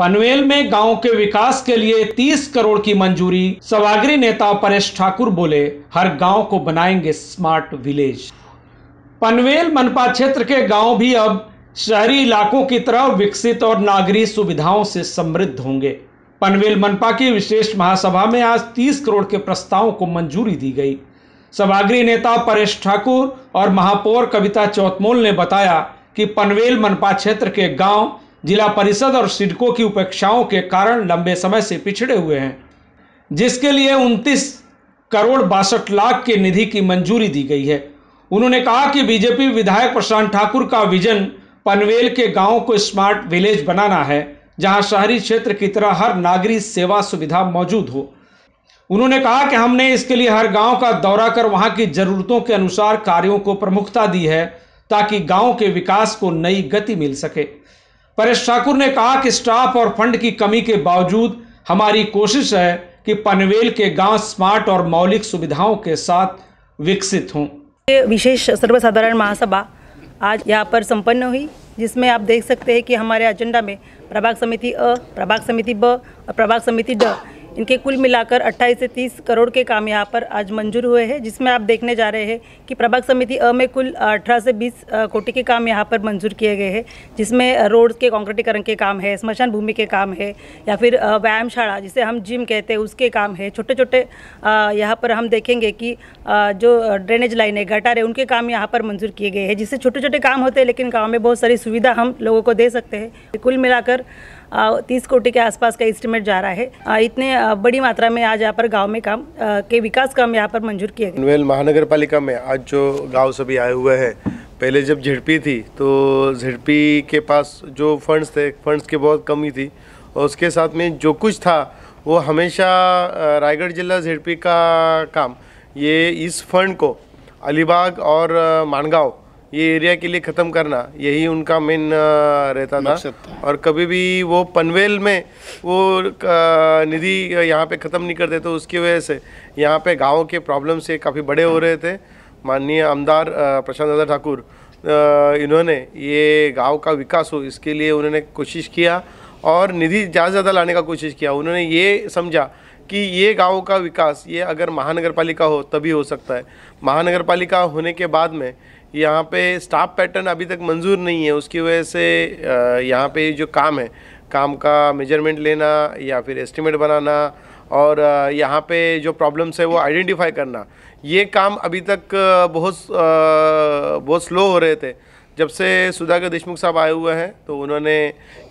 पनवेल में गांव के विकास के लिए 30 करोड़ की मंजूरी सवागरी नेता परेश ठाकुर बोले हर गांव को बनाएंगे स्मार्ट विलेज पनवेल मनपा क्षेत्र के गांव भी अब शहरी इलाकों की तरह विकसित और नागरी सुविधाओं से समृद्ध होंगे पनवेल मनपा की विशेष महासभा में आज 30 करोड़ के प्रस्तावों को मंजूरी दी गई सभागृह नेता परेश ठाकुर और महापौर कविता चौतमोल ने बताया कि पनवेल मनपा क्षेत्र के गांव जिला परिषद और सिडको की उपेक्षाओं के कारण लंबे समय से पिछड़े हुए हैं जिसके लिए उनतीस करोड़ बासठ लाख के निधि की मंजूरी दी गई है उन्होंने कहा कि बीजेपी विधायक प्रशांत ठाकुर का विजन पनवेल के गाँव को स्मार्ट विलेज बनाना है जहाँ शहरी क्षेत्र की तरह हर नागरिक सेवा सुविधा मौजूद हो उन्होंने कहा कि हमने इसके लिए हर गांव का दौरा कर वहां की जरूरतों के अनुसार कार्यों को प्रमुखता दी है ताकि गांव के विकास को नई गति मिल सके परेश ठाकुर ने कहा कि स्टाफ और फंड की कमी के बावजूद हमारी कोशिश है कि पनवेल के गांव स्मार्ट और मौलिक सुविधाओं के साथ विकसित हों विशेष सर्वसाधारण महासभा आज यहाँ पर संपन्न हुई जिसमें आप देख सकते हैं कि हमारे एजेंडा में प्रभाग समिति अ प्रभाग समिति ब और प्रभाग समिति ड इनके कुल मिलाकर 28 से 30 करोड़ के काम यहाँ पर आज मंजूर हुए हैं जिसमें आप देखने जा रहे हैं कि प्रभाग समिति अ में कुल 18 से 20 कोटि के काम यहाँ पर मंजूर किए गए हैं जिसमें रोड के कॉन्क्रीटीकरण के काम है स्मशान भूमि के काम है या फिर व्यायामशाला जिसे हम जिम कहते हैं उसके काम है छोटे छोटे यहाँ पर हम देखेंगे कि जो ड्रेनेज लाइन है गटर है उनके काम यहाँ पर मंजूर किए गए हैं जिससे छोटे छोटे काम होते हैं लेकिन गाँव में बहुत सारी सुविधा हम लोगों को दे सकते हैं कुल मिलाकर तीस कोटि के आसपास का एस्टिमेट जा रहा है इतने बड़ी मात्रा में आज यहाँ पर गाँव में काम के विकास काम यहाँ पर मंजूर किए गए महानगर पालिका में आज जो गाँव सभी आए हुए हैं पहले जब झिड़पी थी तो झिड़पी के पास जो फंड्स थे फंड्स की बहुत कमी थी और उसके साथ में जो कुछ था वो हमेशा रायगढ़ जिला झिड़पी का काम ये इस फंड को अलीबाग और मानगांव ये एरिया के लिए ख़त्म करना यही उनका मेन रहता था।, और कभी भी वो पनवेल में वो निधि यहाँ पे ख़त्म नहीं करते तो उसकी वजह से यहाँ पे गाँव के प्रॉब्लम से काफ़ी बड़े हो रहे थे माननीय आमदार प्रशांत दादा ठाकुर इन्होंने ये गांव का विकास हो इसके लिए उन्होंने कोशिश किया और निधि ज़्यादा से ज़्यादा लाने का कोशिश किया उन्होंने ये समझा कि ये गाँव का विकास ये अगर महानगर पालिका हो तभी हो सकता है महानगर पालिका होने के बाद में यहाँ पे स्टाफ पैटर्न अभी तक मंजूर नहीं है उसकी वजह से यहाँ पे जो काम है काम का मेजरमेंट लेना या फिर एस्टिमेट बनाना और यहाँ पे जो प्रॉब्लम्स है वो आइडेंटिफाई करना ये काम अभी तक बहुत बहुत स्लो हो रहे थे जब से सुधाकर देशमुख साहब आए हुए हैं तो उन्होंने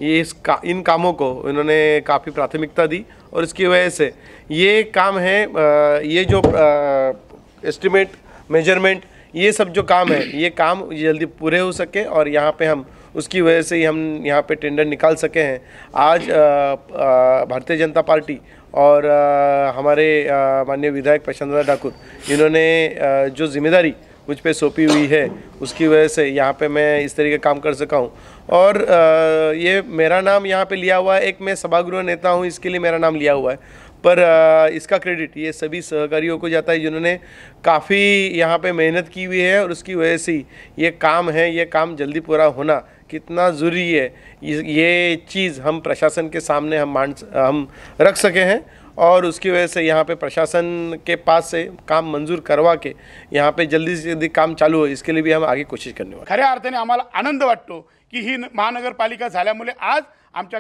ये इस का, इन कामों को उन्होंने काफ़ी प्राथमिकता दी और इसकी वजह से ये काम है ये जो एस्टिमेट मेजरमेंट ये सब जो काम है ये काम जल्दी पूरे हो सके और यहाँ पे हम उसकी वजह से ही हम यहाँ पे टेंडर निकाल सके हैं आज भारतीय जनता पार्टी और आ, हमारे माननीय विधायक प्रशांतला ठाकुर इन्होंने जो जिम्मेदारी मुझ पर सौंपी हुई है उसकी वजह से यहाँ पे मैं इस तरीके का काम कर सका हूँ और आ, ये मेरा नाम यहाँ पे लिया हुआ है एक मैं सभागृह नेता हूँ इसके लिए मेरा नाम लिया हुआ है पर इसका क्रेडिट ये सभी सहकारियों को जाता है जिन्होंने काफ़ी यहाँ पे मेहनत की हुई है और उसकी वजह से ये काम है ये काम जल्दी पूरा होना कितना ज़रूरी है ये चीज़ हम प्रशासन के सामने हम मान हम रख सके हैं और उसकी वजह से यहाँ पे प्रशासन के पास से काम मंजूर करवा के यहाँ पे जल्दी से जल्दी काम चालू हो इसके लिए भी हम आगे कोशिश करने वाले अर्थ अर्थाने आम आनंद वाटो कि ही महानगरपालिका झाल्यामुळे आज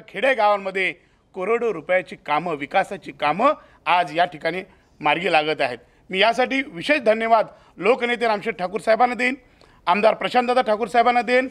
खेड़ गावे करोडो रुपयाची कामं विकासाची कामं आज या ठिकाणी मार्गी लागत आहेत मी यासाठी विशेष धन्यवाद लोकनेते रामशेठ ठाकूर साहेबांना देईन आमदार प्रशांतदादा ठाकूर साहेबांना देईन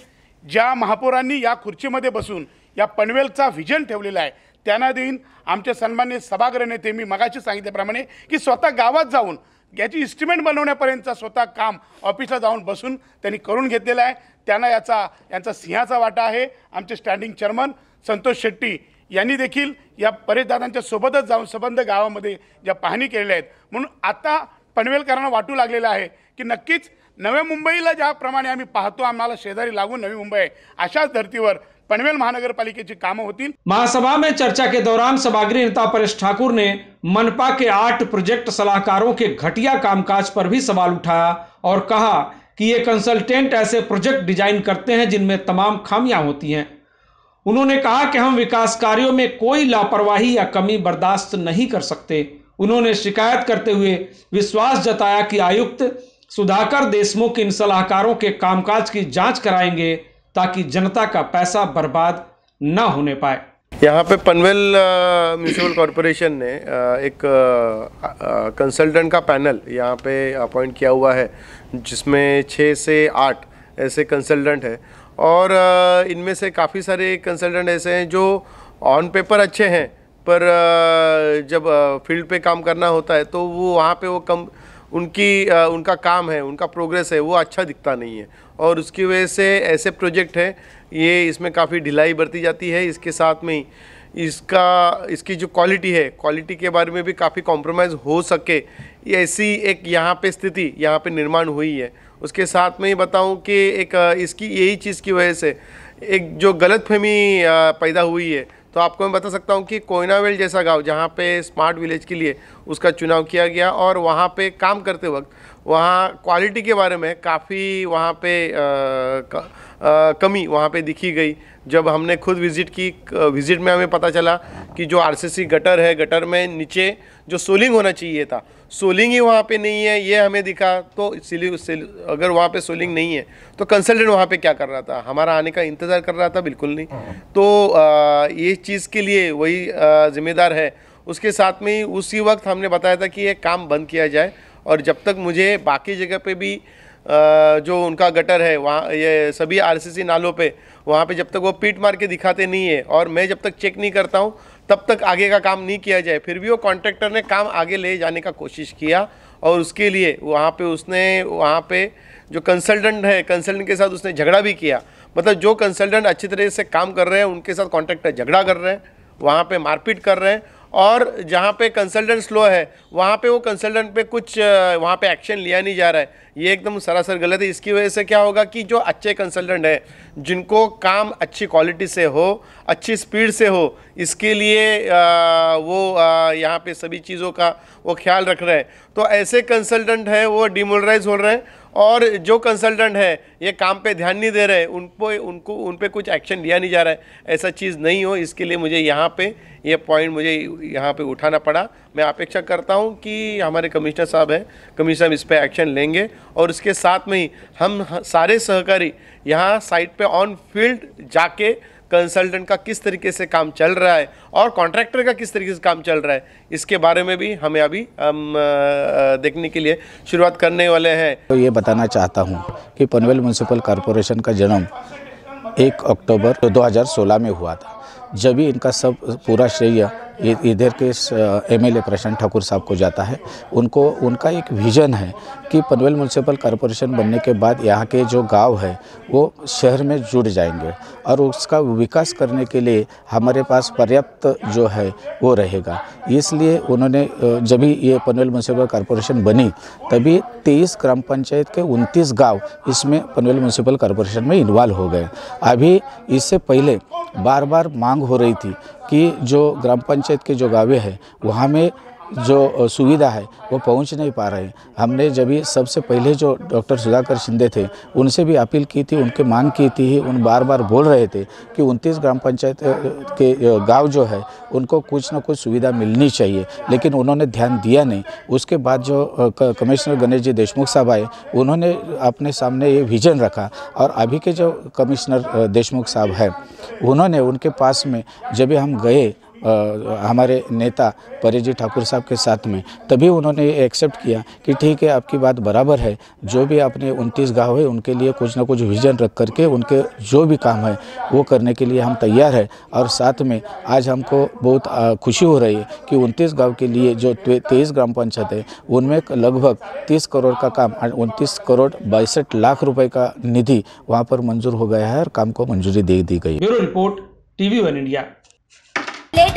ज्या महापौरांनी या खुर्चीमध्ये बसून या पनवेलचा व्हिजन ठेवलेला आहे त्यांना देईन आमचे सन्मान्य सभागृह नेते मी मगाशी सांगितल्याप्रमाणे की स्वतः गावात जाऊन याची इस्टिमेट बनवण्यापर्यंतचा स्वतः काम ऑफिसला जाऊन बसून त्यांनी करून घेतलेलं आहे त्यांना याचा यांचा सिंहाचा वाटा आहे आमचे स्टँडिंग चेअरमन संतोष शेट्टी यांनी देखील या परेशदादांच्या सोबतच जाऊन संबंध गावामध्ये ज्या पाहणी केलेल्या आहेत आता पनवेलकरांना वाटू लागलेलं आहे की नक्कीच नव्या मुंबईला ज्याप्रमाणे आम्ही पाहतो आम्हाला शेजारी लागून नवी मुंबई आहे अशाच धर्तीवर पनवेल महानगरपालिकेची काम होती महासभा में चर्चा के दौरान सभागृह नेता परेश ठाकुर ने मनपा के आठ प्रोजेक्ट सलाहकारों के घटिया कामकाज पर भी सवाल उठाया और कहा कि ये कंसल्टेंट ऐसे प्रोजेक्ट डिजाइन करते हैं जिनमें तमाम खामियां होती हैं उन्होंने कहा कि हम विकास कार्यों में कोई लापरवाही या कमी बर्दाश्त नहीं कर सकते उन्होंने शिकायत करते हुए विश्वास जताया कि आयुक्त सुधाकर देशमुख इन सलाहकारों के कामकाज की जांच कराएंगे ताकि जनता का पैसा बर्बाद न होने पाए यहाँ पे पनवेल म्यूनसिपल कॉरपोरेशन ने एक कंसल्टेंट का पैनल यहाँ पे अपॉइंट किया हुआ है जिसमें छः से आठ ऐसे कंसल्टेंट है और इनमें से काफ़ी सारे कंसल्टेंट ऐसे हैं जो ऑन पेपर अच्छे हैं पर जब फील्ड पे काम करना होता है तो वो वहाँ पे वो कम उनकी उनका काम है उनका प्रोग्रेस है वो अच्छा दिखता नहीं है और उसकी वजह से ऐसे प्रोजेक्ट हैं ये इसमें काफ़ी ढिलाई बरती जाती है इसके साथ में ही इसका इसकी जो क्वालिटी है क्वालिटी के बारे में भी काफ़ी कॉम्प्रोमाइज़ हो सके ऐसी एक यहाँ पे स्थिति यहाँ पे निर्माण हुई है उसके साथ में ही बताऊं कि एक इसकी यही चीज़ की वजह से एक जो गलत फहमी पैदा हुई है तो आपको मैं बता सकता हूं कि कोयनावेल जैसा गांव जहां पे स्मार्ट विलेज के लिए उसका चुनाव किया गया और वहां पे काम करते वक्त वहां क्वालिटी के बारे में काफ़ी वहां पे आ, क, आ, कमी वहां पे दिखी गई जब हमने खुद विज़िट की विज़िट में हमें पता चला कि जो आरसीसी गटर है गटर में नीचे जो सोलिंग होना चाहिए था सोलिंग ही वहाँ पे नहीं है ये हमें दिखा तो इसीलिए अगर वहाँ पे सोलिंग नहीं है तो कंसल्टेंट वहाँ पे क्या कर रहा था हमारा आने का इंतज़ार कर रहा था बिल्कुल नहीं हाँ। तो आ, ये चीज़ के लिए वही ज़िम्मेदार है उसके साथ में ही उसी वक्त हमने बताया था कि ये काम बंद किया जाए और जब तक मुझे बाकी जगह पर भी जो उनका गटर है वहाँ ये सभी आरसीसी नालों पे वहाँ पे जब तक वो पीट मार के दिखाते नहीं है और मैं जब तक चेक नहीं करता हूँ तब तक आगे का काम नहीं किया जाए फिर भी वो कॉन्ट्रैक्टर ने काम आगे ले जाने का कोशिश किया और उसके लिए वहाँ पे उसने वहाँ पे जो कंसल्टेंट है कंसल्टेंट के साथ उसने झगड़ा भी किया मतलब जो कंसल्टेंट अच्छी तरह से काम कर रहे हैं उनके साथ कॉन्ट्रैक्टर झगड़ा कर रहे हैं वहाँ पर मारपीट कर रहे हैं और जहाँ पे कंसल्टेंट स्लो है वहाँ पे वो कंसल्टेंट पे कुछ वहाँ पे एक्शन लिया नहीं जा रहा है ये एकदम सरासर गलत है इसकी वजह से क्या होगा कि जो अच्छे कंसल्टेंट हैं जिनको काम अच्छी क्वालिटी से हो अच्छी स्पीड से हो इसके लिए आ, वो यहाँ पे सभी चीज़ों का वो ख्याल रख रहे हैं तो ऐसे कंसल्टेंट हैं वो डिमोलराइज हो रहे हैं और जो कंसल्टेंट हैं ये काम पे ध्यान नहीं दे रहे उन पर उनको उन पर कुछ एक्शन लिया नहीं जा रहा है ऐसा चीज़ नहीं हो इसके लिए मुझे यहाँ पे ये पॉइंट मुझे यहाँ पे उठाना पड़ा मैं अपेक्षा करता हूँ कि हमारे कमिश्नर साहब हैं कमिश्नर साहब इस पर एक्शन लेंगे और उसके साथ में ही हम सारे सहकारी यहाँ साइट पर ऑन फील्ड जाके कंसल्टेंट का किस तरीके से काम चल रहा है और कॉन्ट्रैक्टर का किस तरीके से काम चल रहा है इसके बारे में भी हमें अभी हम देखने के लिए शुरुआत करने वाले हैं तो ये बताना चाहता हूँ कि पनवेल म्यूनसिपल कॉरपोरेशन का जन्म एक अक्टूबर दो में हुआ था जब ही इनका सब पूरा श्रेय इधर के एम एल प्रशांत ठाकुर साहब को जाता है उनको उनका एक विज़न है कि पनवेल म्यूनसिपल कॉरपोरेशन बनने के बाद यहाँ के जो गांव है वो शहर में जुड़ जाएंगे और उसका विकास करने के लिए हमारे पास पर्याप्त जो है वो रहेगा इसलिए उन्होंने जब भी ये पनवेल म्यूनसिपल कॉरपोरेशन बनी तभी तेईस ग्राम पंचायत के उनतीस गाँव इसमें पनवेल म्यूनसिपल कॉरपोरेशन में इन्वॉल्व हो गए अभी इससे पहले बार बार मांग हो रही थी कि जो ग्राम पंचायत के जो गावे हैं वहाँ में जो सुविधा है वो पहुंच नहीं पा रहे हमने जब भी सबसे पहले जो डॉक्टर सुधाकर शिंदे थे उनसे भी अपील की थी उनके मांग की थी उन बार बार बोल रहे थे कि उनतीस ग्राम पंचायत के गांव जो है उनको कुछ ना कुछ सुविधा मिलनी चाहिए लेकिन उन्होंने ध्यान दिया नहीं उसके बाद जो कमिश्नर गणेश जी देशमुख साहब आए उन्होंने अपने सामने ये विजन रखा और अभी के जो कमिश्नर देशमुख साहब हैं उन्होंने उनके पास में जब हम गए हमारे नेता परिजी ठाकुर साहब के साथ में तभी उन्होंने एक्सेप्ट किया कि ठीक है आपकी बात बराबर है जो भी आपने उनतीस गाँव है उनके लिए कुछ ना कुछ विजन रख करके उनके जो भी काम है वो करने के लिए हम तैयार है और साथ में आज हमको बहुत खुशी हो रही है कि उनतीस गाँव के लिए जो तेईस ग्राम पंचायत है उनमें लगभग तीस करोड़ का काम उनतीस करोड़ बासठ लाख रुपये का निधि वहाँ पर मंजूर हो गया है और काम को मंजूरी दे दी गई रिपोर्ट टीवी वन इंडिया